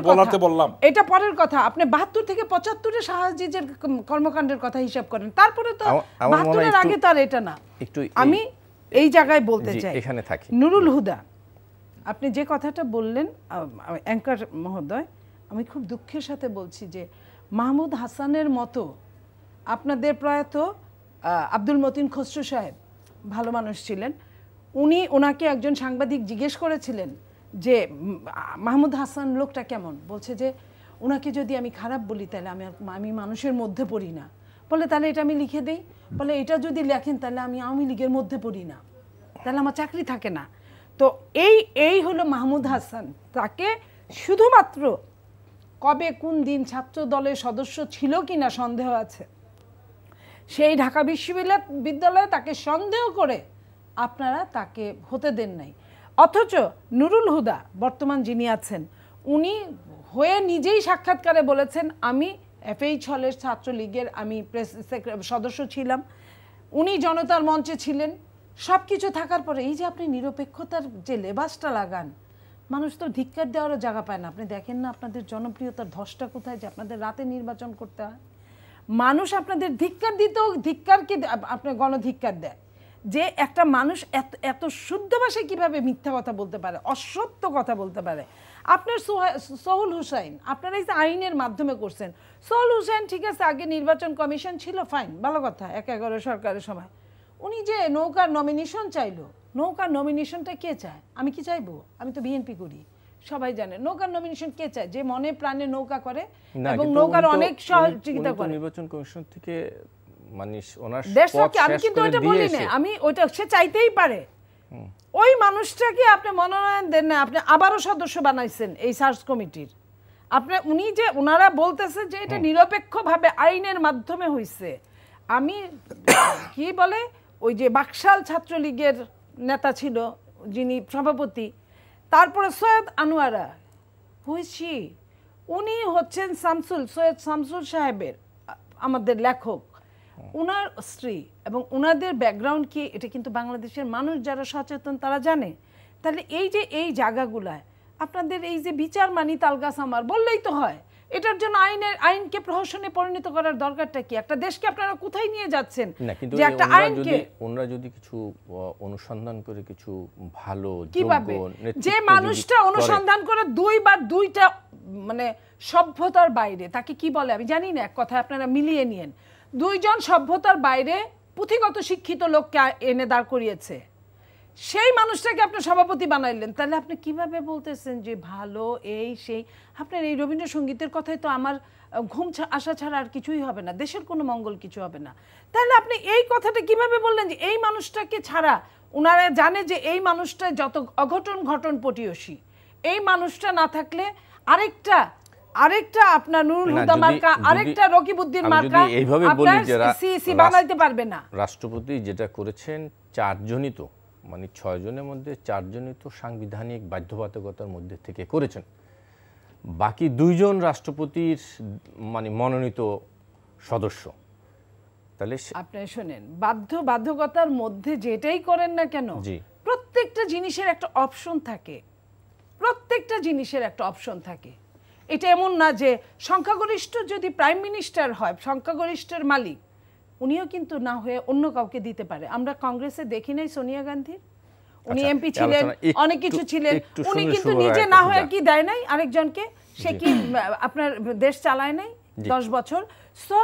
পরের কথা আপনি থেকে কর্মকাণ্ডের কথা হিসাব করেন তারপরে তো বাহাত্তরের আগে তার এটা না একটু আমি এই জায়গায় বলতে চাই এখানে থাকি নুরুল হুদা আপনি যে কথাটা বললেন অ্যাঙ্কার মহোদয় আমি খুব দুঃখের সাথে বলছি যে মাহমুদ হাসানের মতো আপনাদের প্রয়াত আব্দুল মতিন খসরু সাহেব ভালো মানুষ ছিলেন উনি ওনাকে একজন সাংবাদিক জিজ্ঞেস করেছিলেন যে মাহমুদ হাসান লোকটা কেমন বলছে যে ওনাকে যদি আমি খারাপ বলি তাহলে আমি আমি মানুষের মধ্যে পড়ি না বলে তাহলে এটা আমি লিখে দিই বলে এটা যদি লেখেন তাহলে আমি আওয়ামী লীগের মধ্যে পড়ি না তাহলে আমার চাকরি থাকে না তো এই এই হলো মাহমুদ হাসান তাকে শুধুমাত্র কবে কোন দিন ছাত্র দলের সদস্য ছিল কি না সন্দেহ আছে সেই ঢাকা বিশ্ববিদ্যালয় বিদ্যালয়ে তাকে সন্দেহ করে আপনারা তাকে হতে দেন নাই অথচ নুরুল হুদা বর্তমান যিনি আছেন উনি হয়ে নিজেই সাক্ষাৎকারে বলেছেন আমি এফএইচ হলের ছাত্রলীগের আমি প্রেস সদস্য ছিলাম উনি জনতার মঞ্চে ছিলেন সব কিছু থাকার পরে এই যে আপনি নিরপেক্ষতার যে লেবাসটা লাগান মানুষ তো ধিক্কার দেওয়ারও জায়গা পায় না আপনি দেখেন না আপনাদের জনপ্রিয়তার ধসটা কোথায় যে আপনাদের রাতে নির্বাচন করতে হয় মানুষ আপনাদের ধিক্কার দিতেও ধিক্কারকে আপনার গণধিক্কার দেয় যে একটা মানুষ এত এত শুদ্ধ ভাষায় কীভাবে মিথ্যা কথা বলতে পারে অসত্য কথা বলতে পারে আপনার সহুল হুসাইন আপনারা এই আইনের মাধ্যমে করছেন সোহুল হুসাইন ঠিক আছে আগে নির্বাচন কমিশন ছিল ফাইন ভালো কথা এক এগারো সরকারের সময় উনি যে নৌকার নমিনেশন চাইলো নৌকার নমিনেশনটা কে চায় আমি কি চাইবো আমি তো বিএনপি করি সবাই জানে নৌকার নমিনেশন কে চায় যে মনে প্রাণে নৌকা করে এবং নৌকার অনেক সহযোগিতা করে নির্বাচন কমিশন থেকে মানে ওনার আমি কিন্তু ওইটা বলি না আমি ওইটা সে চাইতেই পারে ওই মানুষটাকে আপনি মনোনয়ন দেন না আপনি আবারও সদস্য বানাইছেন এই সার্চ কমিটির আপনি উনি যে ওনারা বলতেছে যে এটা নিরপেক্ষভাবে আইনের মাধ্যমে হইছে আমি কি বলে ওই যে বাকশাল ছাত্রলীগের নেতা ছিল যিনি সভাপতি তারপরে সৈয়দ আনোয়ারা হুইসি উনি হচ্ছেন শামসুল সৈয়দ শামসুল সাহেবের আমাদের লেখক উনার স্ত্রী এবং উনাদের ব্যাকগ্রাউন্ড কি এটা কিন্তু বাংলাদেশের মানুষ যারা সচেতন তারা জানে তাহলে এই যে এই জায়গাগুলায় আপনাদের এই যে বিচার মানি তালগাছ আমার বললেই তো হয় এটার জন্য আইনের আইনকে প্রহসনে পরিণত করার দরকারটা কি একটা দেশকে আপনারা কোথায় নিয়ে যাচ্ছেন যে একটা আইনকে ওনারা যদি কিছু অনুসন্ধান করে কিছু ভালো কিভাবে যে মানুষটা অনুসন্ধান করে দুইবার দুইটা মানে সভ্যতার বাইরে তাকে কি বলে আমি জানি না এক কথা আপনারা মিলিয়ে নিয়েন দুইজন সভ্যতার বাইরে পুঁথিগত শিক্ষিত লোককে এনে দাঁড় করিয়েছে সেই মানুষটাকে আপনি সভাপতি বানাইলেন তাহলে আপনি কিভাবে বলতেছেন যে ভালো এই সেই আপনার এই রবীন্দ্রসঙ্গীতের কথাই তো আমার ঘুম আসা ছাড়া আর কিছুই হবে না দেশের কোনো মঙ্গল কিছু হবে না তাহলে আপনি এই কথাটা কিভাবে বললেন যে এই মানুষটাকে ছাড়া ওনারা জানে যে এই মানুষটা যত অঘটন ঘটন পটিয়সী এই মানুষটা না থাকলে আরেকটা আরেকটা আপনার নুরুল হুদা মার্কা আরেকটা রকিবউদ্দিন মার্কা এইভাবে বলি যে বানাইতে পারবে না রাষ্ট্রপতি যেটা করেছেন চারজনই তো মানে ছয়জনের মধ্যে চারজনই তো সাংবিধানিক বাধ্যবাধকতার মধ্যে থেকে করেছেন বাকি দুইজন রাষ্ট্রপতির মানে মনোনীত সদস্য তাহলে আপনি শোনেন বাধ্যবাধকতার মধ্যে যেটাই করেন না কেন প্রত্যেকটা জিনিসের একটা অপশন থাকে প্রত্যেকটা জিনিসের একটা অপশন থাকে এটা এমন না যে সংখ্যাগরিষ্ঠ যদি প্রাইম মিনিস্টার হয় সংখ্যাগরিষ্ঠের মালিক উনিও কিন্তু না হয়ে অন্য কাউকে দিতে পারে আমরা কংগ্রেসে দেখি নাই সোনিয়া গান্ধীর উনি আচ্ছা, এমপি ছিলেন অনেক কিছু ছিলেন উনি কিন্তু নিজে না হয়ে কি দেয় নাই আরেকজনকে সে কি আপনার দেশ চালায় নাই দশ বছর সো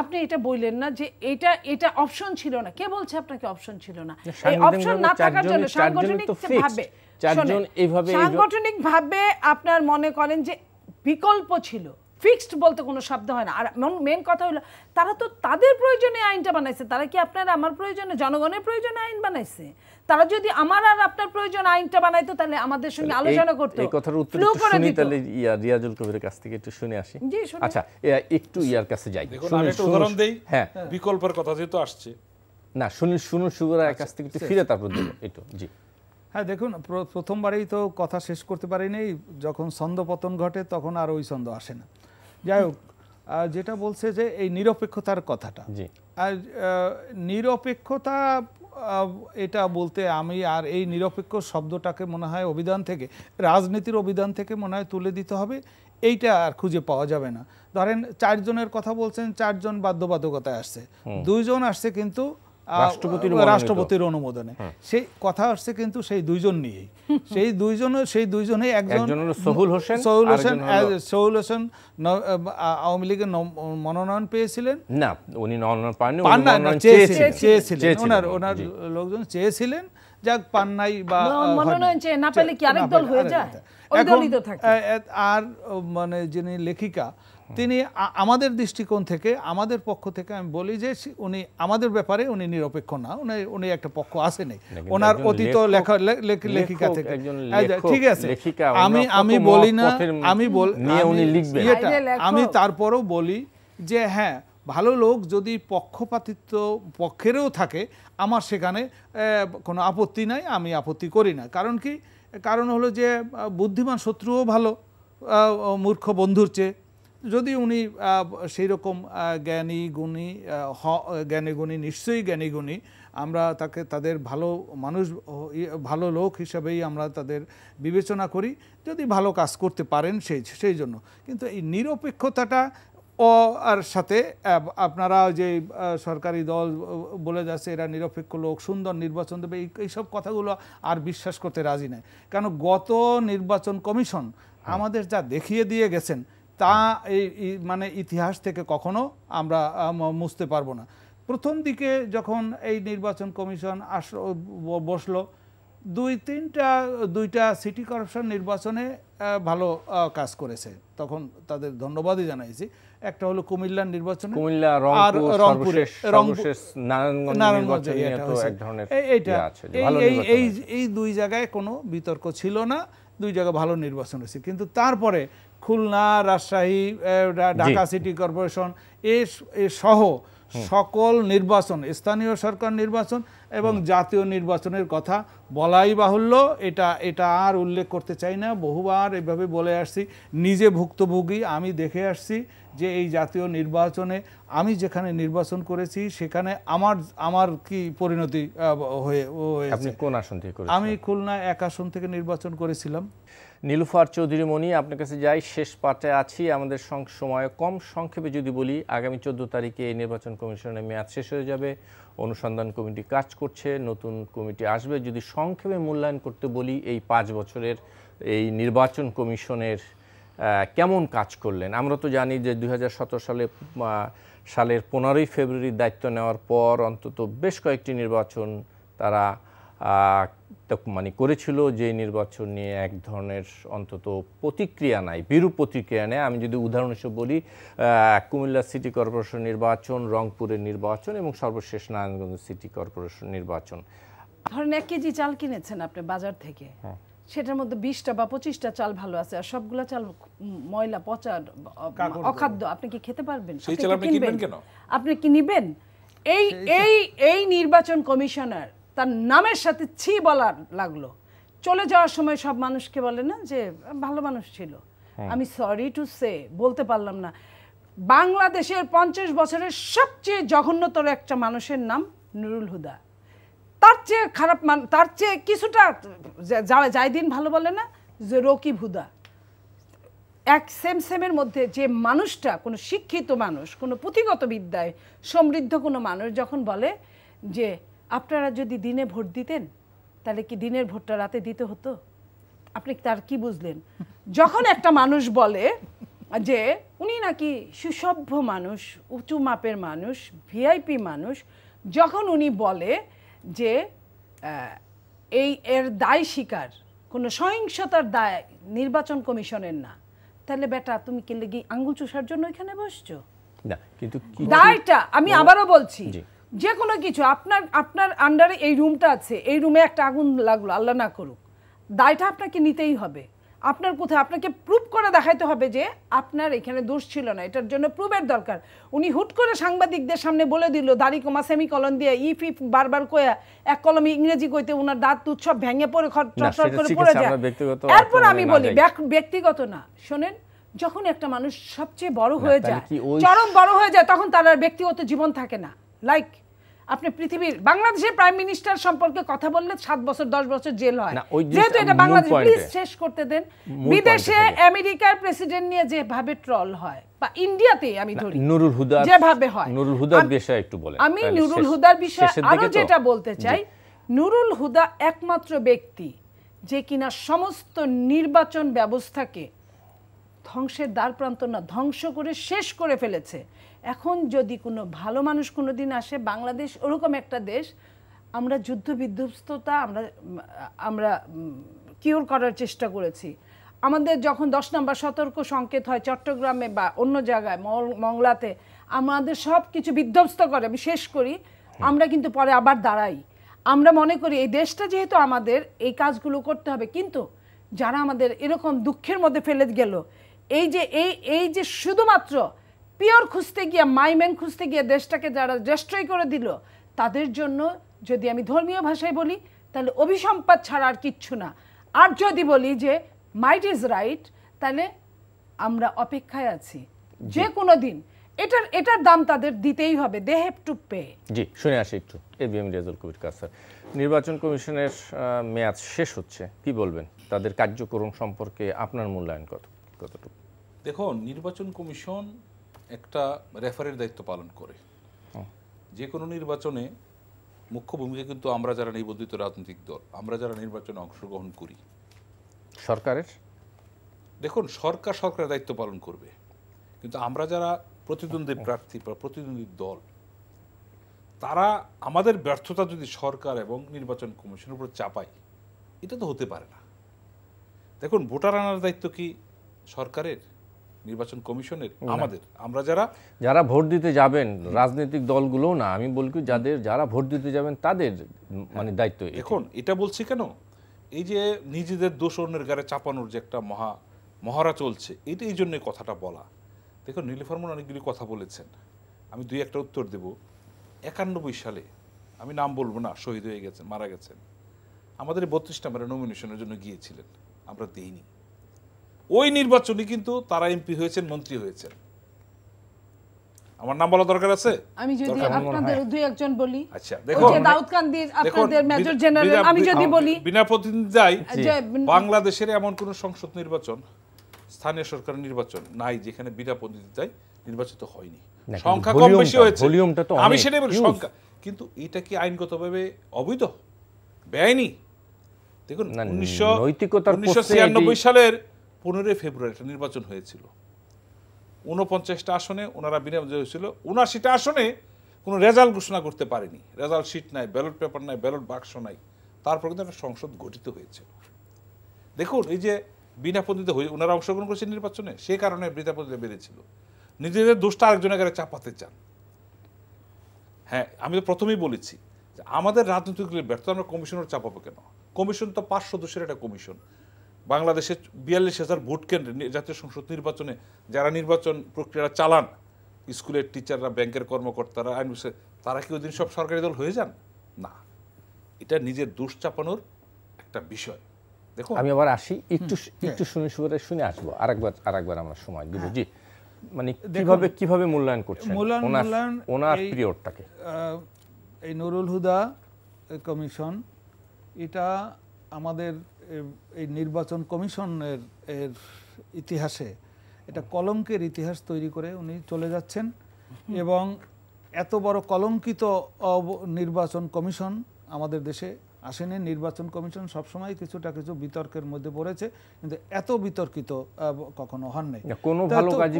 আপনি এটা বললেন না যে এটা এটা অপশন ছিল না কে বলছে আপনাকে অপশন ছিল না এই অপশন না থাকার জন্য সাংগঠনিকভাবে চারজন এইভাবে সাংগঠনিকভাবে আপনার মনে করেন যে বিকল্প ছিল ফিক্সড বলতে কোনো শব্দ হয় না আর মেন কথা হলো তারা তো তাদের প্রয়োজনে আইনটা বানাইছে তারা কি আপনার আমার প্রয়োজনে জনগণের প্রয়োজনে আইন বানাইছে তারা যদি আমার আর আপনার প্রয়োজন আইনটা বানাইতো তাহলে আমাদের সঙ্গে আলোচনা করতো এই কথার উত্তর শুনি তাহলে ইয়া রিয়াজুল কবিরের কাছ থেকে একটু শুনে আসি আচ্ছা একটু ইয়ার কাছে যাই দেখুন একটা উদাহরণ দেই হ্যাঁ।, হ্যাঁ বিকল্পের কথা যেহেতু আসছে না শুনুন শুনুন এক আচ্ছা, কাছ থেকে একটু ফিরে তারপর দেবো একটু জি হ্যাঁ দেখুন প্রথমবারেই তো কথা শেষ করতে পারিনি যখন ছন্দ পতন ঘটে তখন আর ওই ছন্দ আসে না যাই হোক যেটা বলছে যে এই নিরপেক্ষতার কথাটা আর নিরপেক্ষতা এটা বলতে আমি আর এই নিরপেক্ষ শব্দটাকে মনে হয় অভিধান থেকে রাজনীতির অভিধান থেকে মনে হয় তুলে দিতে হবে এইটা আর খুঁজে পাওয়া যাবে না ধরেন চারজনের কথা বলছেন চারজন বাধ্যবাধকতায় আসছে দুইজন আসছে কিন্তু রাষ্ট্রপতির অনুমোদনে হ্যাঁ। সেই কথা আসছে কিন্তু সেই দুইজন নিয়ে সেই দুইজন সেই দুইজনে একজন সহুল হোসেন সহুল হোসেন সহুল হোসেন আওয়ামী লীগের মনোনয়ন পেয়েছিলেন না উনি মনোনয়ন পাননি চেয়েছিলেন ওনার লোকজন চেয়েছিলেন যাক পান নাই বা মনোনয়ন চেয়ে না পেলে কি আরেক দল হয়ে যায় আর মানে যিনি লেখিকা তিনি আমাদের দৃষ্টিকোণ থেকে আমাদের পক্ষ থেকে আমি বলি যে উনি আমাদের ব্যাপারে উনি নিরপেক্ষ না উনি উনি একটা পক্ষ আসেনি ওনার অতীত লেখা লেখিকা থেকে ঠিক আছে আমি আমি বলি না আমি বলি আমি তারপরও বলি যে হ্যাঁ ভালো লোক যদি পক্ষপাতিত্ব পক্ষেরও থাকে আমার সেখানে কোনো আপত্তি নাই আমি আপত্তি করি না কারণ কি কারণ হলো যে বুদ্ধিমান শত্রুও ভালো মূর্খ বন্ধুর চেয়ে যদি উনি সেই রকম জ্ঞানী গুণী হ জ্ঞানী গুণী নিশ্চয়ই জ্ঞানী গুণী আমরা তাকে তাদের ভালো মানুষ ভালো লোক হিসাবেই আমরা তাদের বিবেচনা করি যদি ভালো কাজ করতে পারেন সেই সেই জন্য কিন্তু এই নিরপেক্ষতাটা অ আর সাথে আপনারা যে সরকারি দল বলে যাচ্ছে এরা নিরপেক্ষ লোক সুন্দর নির্বাচন দেবে এইসব কথাগুলো আর বিশ্বাস করতে রাজি নাই কেন গত নির্বাচন কমিশন হ্যাঁ। আমাদের যা দেখিয়ে দিয়ে গেছেন তা এই মানে ইতিহাস থেকে কখনো আমরা মুছতে পারবো না প্রথম দিকে যখন এই নির্বাচন কমিশন আস বসলো দুই তিনটা দুইটা সিটি কর্পোরেশন নির্বাচনে ভালো কাজ করেছে তখন তাদের ধন্যবাদই জানাইছি একটা হলো কুমিল্লার নির্বাচন আর রংপুরে এই ইয়ে দুই জায়গায় কোনো বিতর্ক ছিল না দুই জায়গায় ভালো নির্বাচন হয়েছে কিন্তু তারপরে খুলনা রাজশাহী ঢাকা সিটি কর্পোরেশন এ সহ সকল নির্বাচন স্থানীয় সরকার নির্বাচন এবং জাতীয় নির্বাচনের কথা বলাই বাহুল্য এটা এটা আর উল্লেখ করতে চাই না বহুবার এভাবে বলে আসছি নিজে ভুক্তভোগী আমি দেখে আসছি যে এই জাতীয় নির্বাচনে আমি যেখানে নির্বাচন করেছি সেখানে আমার আমার কি পরিণতি হয়ে আমি খুলনা এক আসন থেকে নির্বাচন করেছিলাম নীলুফার চৌধুরী মনি আপনার কাছে যাই শেষ পাটে আছি আমাদের সময় কম সংক্ষেপে যদি বলি আগামী চোদ্দ তারিখে এই নির্বাচন কমিশনের মেয়াদ শেষ হয়ে যাবে অনুসন্ধান কমিটি কাজ করছে নতুন কমিটি আসবে যদি সংক্ষেপে মূল্যায়ন করতে বলি এই পাঁচ বছরের এই নির্বাচন কমিশনের কেমন কাজ করলেন আমরা তো জানি যে দুই সালে সালের পনেরোই ফেব্রুয়ারির দায়িত্ব নেওয়ার পর অন্তত বেশ কয়েকটি নির্বাচন তারা মানে করেছিল যে নির্বাচন নিয়ে এক ধরনের অন্তত প্রতিক্রিয়া নাই বিরূপ প্রতিক্রিয়া নেয় আমি যদি উদাহরণ হিসেবে বলি কুমিল্লা সিটি কর্পোরেশন নির্বাচন রংপুরের নির্বাচন এবং সর্বশেষ নারায়ণগঞ্জ সিটি কর্পোরেশন নির্বাচন ধরেন এক কেজি চাল কিনেছেন আপনি বাজার থেকে হ্যাঁ। সেটার মধ্যে বিশটা বা পঁচিশটা চাল ভালো আছে আর সবগুলা চাল ময়লা পচা অখাদ্য আপনি কি খেতে পারবেন আপনি কি নিবেন আপনি কি নিবেন এই এই এই নির্বাচন কমিশনার তার নামের সাথে ছি বলার লাগলো চলে যাওয়ার সময় সব মানুষকে বলে না যে ভালো মানুষ ছিল হ্যাঁ। আমি সরি টু সে বলতে পারলাম না বাংলাদেশের পঞ্চাশ বছরের সবচেয়ে জঘন্যতর একটা মানুষের নাম নুরুল হুদা তার চেয়ে খারাপ মান তার চেয়ে কিছুটা যা যাই দিন ভালো বলে না যে রকিব হুদা এক সেম সেমের মধ্যে যে মানুষটা কোনো শিক্ষিত মানুষ কোনো পুঁথিগত বিদ্যায় সমৃদ্ধ কোনো মানুষ যখন বলে যে আপনারা যদি দিনে ভোট দিতেন তাহলে কি দিনের ভোটটা রাতে দিতে হতো আপনি তার কি বুঝলেন যখন একটা মানুষ বলে যে উনি নাকি সুসভ্য মানুষ উঁচু মাপের মানুষ ভিআইপি মানুষ যখন উনি বলে যে এই এর দায় স্বীকার কোনো সহিংসতার দায় নির্বাচন কমিশনের না তাহলে বেটা তুমি কি লেগে আঙ্গুল চুষার জন্য এখানে বসছো না কিন্তু দায়টা আমি আবারও বলছি যে কোনো কিছু আপনার আপনার আন্ডারে এই রুমটা আছে এই রুমে একটা আগুন লাগলো আল্লাহ না করুক দায়টা আপনাকে নিতেই হবে আপনার কোথায় আপনাকে প্রুভ করে দেখাইতে হবে যে আপনার এখানে দোষ ছিল না এটার জন্য প্রুভের দরকার উনি হুট করে সাংবাদিকদের সামনে বলে দিল দাড়ি কমা সেমি কলন দিয়ে ইফ ইফ বারবার কয়া এক কলম ইংরেজি কইতে ওনার দাঁত উৎসব ভেঙে পড়ে খরচর করে পড়ে যায় তারপর আমি বলি ব্যক্তিগত না শোনেন যখন একটা মানুষ সবচেয়ে বড় হয়ে যায় চরম বড় হয়ে যায় তখন তার আর ব্যক্তিগত জীবন থাকে না লাইক আপনি পৃথিবীর বাংলাদেশের প্রাইম মিনিস্টার সম্পর্কে কথা বললে সাত বছর দশ বছর জেল হয় যেহেতু এটা বাংলাদেশ প্লিজ শেষ করতে দেন বিদেশে আমেরিকার প্রেসিডেন্ট নিয়ে যেভাবে ট্রল হয় আমি নুরুল হুদা হুদার বিষয়ে আরো যেটা বলতে চাই নুরুল হুদা একমাত্র ব্যক্তি যে কিনা সমস্ত নির্বাচন ব্যবস্থাকে ধ্বংসের প্রান্ত না ধ্বংস করে শেষ করে ফেলেছে এখন যদি কোনো ভালো মানুষ কোনো দিন আসে বাংলাদেশ ওরকম একটা দেশ আমরা যুদ্ধ বিধ্বস্ততা আমরা আমরা কিওর করার চেষ্টা করেছি আমাদের যখন দশ নম্বর সতর্ক সংকেত হয় চট্টগ্রামে বা অন্য জায়গায় মংলাতে আমাদের সব কিছু বিধ্বস্ত করে আমি শেষ করি আমরা কিন্তু পরে আবার দাঁড়াই আমরা মনে করি এই দেশটা যেহেতু আমাদের এই কাজগুলো করতে হবে কিন্তু যারা আমাদের এরকম দুঃখের মধ্যে ফেলে গেল এই যে এই এই যে শুধুমাত্র পিওর খুঁজতে গিয়ে মাইম্যান খুঁজতে গিয়ে দেশটাকে যারা ডেস্ট্রয় করে দিল তাদের জন্য যদি আমি ধর্মীয় ভাষায় বলি তাহলে অভিসম্পাদ ছাড়া আর কিচ্ছু না আর যদি বলি যে মাইট ইজ রাইট তাহলে আমরা অপেক্ষায় আছি যে কোনো দিন এটার এটার দাম তাদের দিতেই হবে দে হ্যাভ টু পে জি শুনে আসি একটু এবিএম রিয়াজুল কবির কাজ স্যার নির্বাচন কমিশনের মেয়াদ শেষ হচ্ছে কি বলবেন তাদের কার্যক্রম সম্পর্কে আপনার মূল্যায়ন কত কতটুকু দেখুন নির্বাচন কমিশন একটা রেফারের দায়িত্ব পালন করে যে কোনো নির্বাচনে মুখ্য ভূমিকা কিন্তু আমরা যারা নিবন্ধিত রাজনৈতিক দল আমরা যারা নির্বাচনে অংশগ্রহণ করি সরকারের দেখুন সরকার সরকারের দায়িত্ব পালন করবে কিন্তু আমরা যারা প্রতিদ্বন্দ্বী প্রার্থী বা প্রতিদ্বন্দ্বী দল তারা আমাদের ব্যর্থতা যদি সরকার এবং নির্বাচন কমিশনের উপর চাপায় এটা তো হতে পারে না দেখুন ভোটার আনার দায়িত্ব কি সরকারের নির্বাচন কমিশনের আমাদের আমরা যারা যারা ভোট দিতে যাবেন রাজনৈতিক দলগুলো না আমি বলবো যাদের যারা ভোট দিতে যাবেন তাদের মানে দায়িত্ব এখন এটা বলছি কেন এই যে নিজেদের দোষ অন্যের গায়ে চাপানোর যে একটা মহা মহারা চলছে এটা এই জন্যই কথাটা বলা দেখুন নীলফার্মন অনেকগুলি কথা বলেছেন আমি দুই একটা উত্তর দেব একানব্বই সালে আমি নাম বলবো না শহীদ হয়ে গেছেন মারা গেছেন আমাদের বত্রিশ নাম্বারে নমিনেশনের জন্য গিয়েছিলেন আমরা দিইনি ওই নির্বাচনে কিন্তু তারা এমপি হয়েছেন মন্ত্রী হয়েছেন আমার নাম বলা দরকার আছে আমি যদি আপনাদের হ্যাঁ। দুই একজন বলি আচ্ছা দেখো যে দাউদ আপনাদের মেজর জেনারেল আমি যদি বলি বিনা প্রতিদ্বন্দ্বিতায় বাংলাদেশের এমন কোন সংসদ নির্বাচন স্থানীয় সরকার নির্বাচন নাই যেখানে বিনা প্রতিদ্বন্দ্বিতায় নির্বাচিত হয়নি সংখ্যা কম বেশি হয়েছে ভলিউমটা তো আমি সেটাই বলি সংখ্যা কিন্তু এটা কি আইনগতভাবে অবৈধ বেআইনি দেখুন উনিশশো সালের পনেরোই ফেব্রুয়ারি একটা নির্বাচন হয়েছিল ঊনপঞ্চাশটা আসনে ওনারা বিনা হয়েছিল উনাশিটা আসনে কোনো রেজাল্ট ঘোষণা করতে পারেনি রেজাল্ট শিট নাই ব্যালট পেপার নাই ব্যালট বাক্স নাই তারপর কিন্তু একটা সংসদ গঠিত হয়েছে দেখুন এই যে বিনা পদ্ধতিতে হয়ে ওনারা অংশগ্রহণ করেছেন নির্বাচনে সে কারণে বিনা পদ্ধতিতে বেড়েছিল নিজেদের দোষটা আরেকজনের কাছে চাপাতে চান হ্যাঁ আমি তো প্রথমেই বলেছি যে আমাদের রাজনৈতিক ব্যর্থ আমরা কমিশনের চাপাবো কেন কমিশন তো পাঁচ সদস্যের একটা কমিশন বাংলাদেশে বিয়াল্লিশ হাজার ভোট কেন্দ্রে জাতীয় সংসদ নির্বাচনে যারা নির্বাচন প্রক্রিয়া চালান স্কুলের টিচাররা ব্যাংকের কর্মকর্তারা আইন তারা কি ওই দিন সব সরকারি দল হয়ে যান না এটা নিজের দোষ চাপানোর একটা বিষয় দেখো আমি আবার আসি একটু একটু হ্যাঁ। শুনে শুনে শুনে আসবো আরেকবার আরেকবার আমরা সময় দিব হ্যাঁ। জি মানে কিভাবে কিভাবে মূল্যায়ন করছে মূল্যায়ন ওনার পিরিয়ডটাকে এই নুরুল হুদা কমিশন এটা আমাদের এই নির্বাচন কমিশনের এর ইতিহাসে এটা কলঙ্কের ইতিহাস তৈরি করে উনি চলে যাচ্ছেন এবং এত বড় কলঙ্কিত নির্বাচন কমিশন আমাদের দেশে আসেনি নির্বাচন কমিশন সবসময় কিছুটা কিছু বিতর্কের মধ্যে পড়েছে কিন্তু এত বিতর্কিত কখনো হন নাই কোনো ভালো কাজ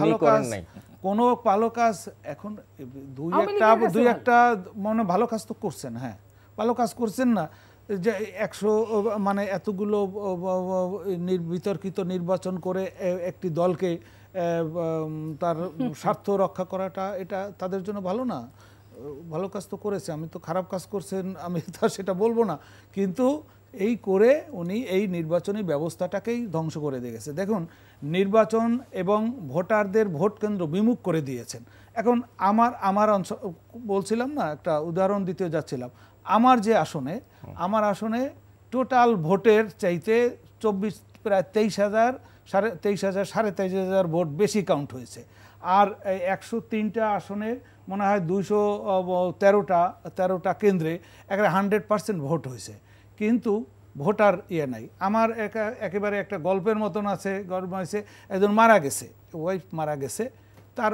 ভালো কাজ কোনো ভালো কাজ এখন দুই একটা দুই একটা মনে ভালো কাজ তো করছেন হ্যাঁ ভালো কাজ করছেন না যে একশো মানে এতগুলো বিতর্কিত নির্বাচন করে একটি দলকে তার স্বার্থ রক্ষা করাটা এটা তাদের জন্য ভালো না ভালো কাজ তো করেছে আমি তো খারাপ কাজ করছেন আমি তা সেটা বলবো না কিন্তু এই করে উনি এই নির্বাচনী ব্যবস্থাটাকেই ধ্বংস করে দিয়ে গেছে দেখুন নির্বাচন এবং ভোটারদের ভোট কেন্দ্র বিমুখ করে দিয়েছেন এখন আমার আমার অঞ্চল বলছিলাম না একটা উদাহরণ দিতে যাচ্ছিলাম আমার যে আসনে আমার আসনে টোটাল ভোটের চাইতে চব্বিশ প্রায় তেইশ হাজার সাড়ে তেইশ হাজার সাড়ে তেইশ হাজার ভোট বেশি কাউন্ট হয়েছে আর একশো তিনটা আসনে মনে হয় দুইশো তেরোটা তেরোটা কেন্দ্রে একটা হান্ড্রেড পার্সেন্ট ভোট হয়েছে কিন্তু ভোটার ইয়ে নাই আমার একা একেবারে একটা গল্পের মতন আছে গল্প হয়েছে একজন মারা গেছে ওয়াইফ মারা গেছে তার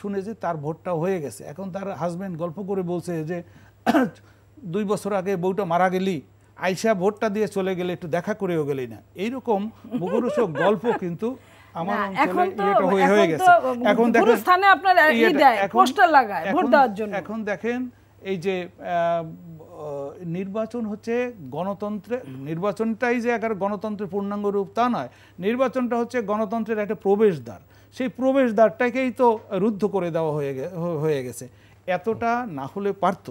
শুনে যে তার ভোটটা হয়ে গেছে এখন তার হাজব্যান্ড গল্প করে বলছে যে দুই বছর আগে বউটা মারা গেলি আইসা ভোটটা দিয়ে চলে গেলে একটু দেখা করেও গেলি না এইরকম মুখরোচক গল্প কিন্তু এখন দেখেন এই যে নির্বাচন হচ্ছে গণতন্ত্রে নির্বাচনটাই যে গণতন্ত্রের পূর্ণাঙ্গ রূপ তা নয় নির্বাচনটা হচ্ছে গণতন্ত্রের একটা প্রবেশদ্বার সেই প্রবেশদ্বারটাকেই তো রুদ্ধ করে দেওয়া হয়ে হয়ে গেছে এতটা না হলে পারত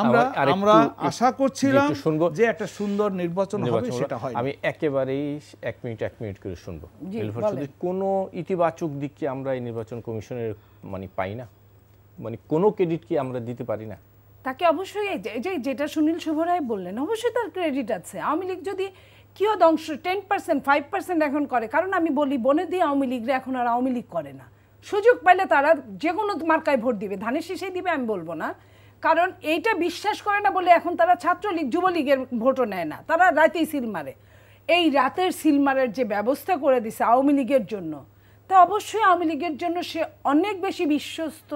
আমরা আমরা আশা করছিলাম যে একটা সুন্দর নির্বাচন হবে সেটা হয় আমি একেবারেই এক মিনিট এক মিনিট করে শুনবো যদি কোনো ইতিবাচক দিক কি আমরা এই নির্বাচন কমিশনের মানে পাই না মানে কোনো ক্রেডিট কি আমরা দিতে পারি না তাকে অবশ্যই এই যে যেটা সুনীল শুভরায় বললেন অবশ্যই তার ক্রেডিট আছে আওয়ামী লীগ যদি কিয় দংশ টেন পার্সেন্ট ফাইভ পার্সেন্ট এখন করে কারণ আমি বলি বনে দিয়ে আওয়ামী লীগরা এখন আর আওয়ামী লীগ করে না সুযোগ পাইলে তারা যে কোনো মার্কায় ভোট দিবে ধানের শীষেই দিবে আমি বলবো না কারণ এইটা বিশ্বাস করে না বলে এখন তারা ছাত্রলীগ যুবলীগের ভোটও নেয় না তারা রাতেই সিল মারে এই রাতের সিল মারের যে ব্যবস্থা করে দিছে আওয়ামী লীগের জন্য তা অবশ্যই আওয়ামী লীগের জন্য সে অনেক বেশি বিশ্বস্ত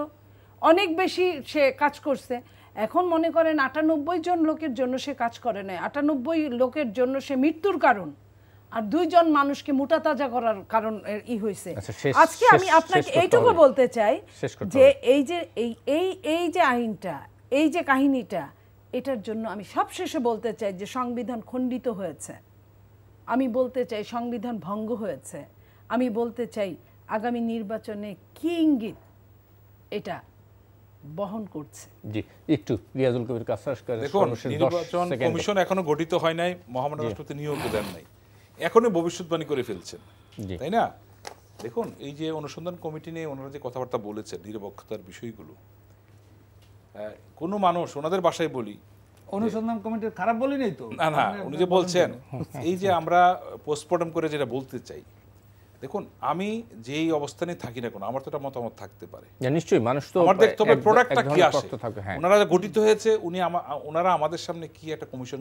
অনেক বেশি সে কাজ করছে এখন মনে করেন আটানব্বই জন লোকের জন্য সে কাজ করে নাই আটানব্বই লোকের জন্য সে মৃত্যুর কারণ আর দুইজন মানুষকে মোটা তাজা করার কারণ ই হয়েছে আচ্ছা, আজকে আমি আপনাকে এইটুকু বলতে চাই যে এই যে এই এই যে আইনটা এই যে কাহিনীটা এটার জন্য আমি সব শেষে বলতে চাই যে সংবিধান খণ্ডিত হয়েছে আমি বলতে চাই সংবিধান ভঙ্গ হয়েছে আমি বলতে চাই আগামী নির্বাচনে কি ইঙ্গিত এটা বহন করছে জি একটু রিয়াজুল কবির কাছে দেখুন নির্বাচন কমিশন এখনো গঠিত হয় নাই মহামান্য রাষ্ট্রপতি নিয়োগ দেন নাই এখনই ভবিষ্যৎবাণী করে ফেলছেন তাই না দেখুন এই যে অনুসন্ধান কমিটি নিয়ে ওনারা যে কথাবার্তা বলেছেন নিরপেক্ষতার বিষয়গুলো কোনো মানুষ ওনাদের বাসায় বলি অনুসন্ধান কমিটির খারাপ বলিনি তো না না উনি যে বলছেন এই যে আমরা পোস্টমর্টম করে যেটা বলতে চাই দেখুন আমি যেই অবস্থানে থাকি না কোনো আমার তো একটা মতামত থাকতে পারে হ্যাঁ, নিশ্চয়ই মানুষ তো আমার দেখতে হবে প্রোডাক্টটা কি আসে হ্যাঁ। ওনারা যে গঠিত হয়েছে উনি ওনারা আমাদের সামনে কি একটা কমিশন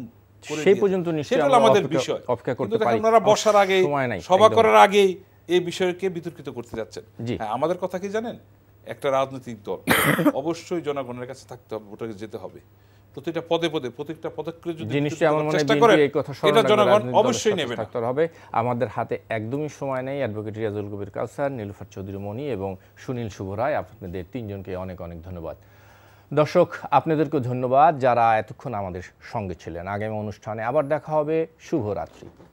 সেই পর্যন্ত নিশ্চয়ই আমাদের বিষয় অপেক্ষা করতে পারি ওনারা বসার আগে সভা করার আগে এই বিষয়কে বিতর্কিত করতে যাচ্ছেন হ্যাঁ আমাদের কথা কি জানেন একটা রাজনৈতিক দল অবশ্যই জনগণের কাছে থাকতে হবে ওটাকে যেতে হবে প্রতিটা পদে পদে প্রত্যেকটা পদক্ষেপে যদি জিনিসটা আমার মনে হয় এই কথা এটা জনগণ অবশ্যই নেবে থাকতে হবে আমাদের হাতে একদমই সময় নেই অ্যাডভোকেট রিয়াজুল কবির কাউসার নীলুফার চৌধুরী মনি এবং সুনীল শুভ রায় আপনাদের তিনজনকে অনেক অনেক ধন্যবাদ দর্শক আপনাদেরকে ধন্যবাদ যারা এতক্ষণ আমাদের সঙ্গে ছিলেন আগামী অনুষ্ঠানে আবার দেখা হবে শুভরাত্রি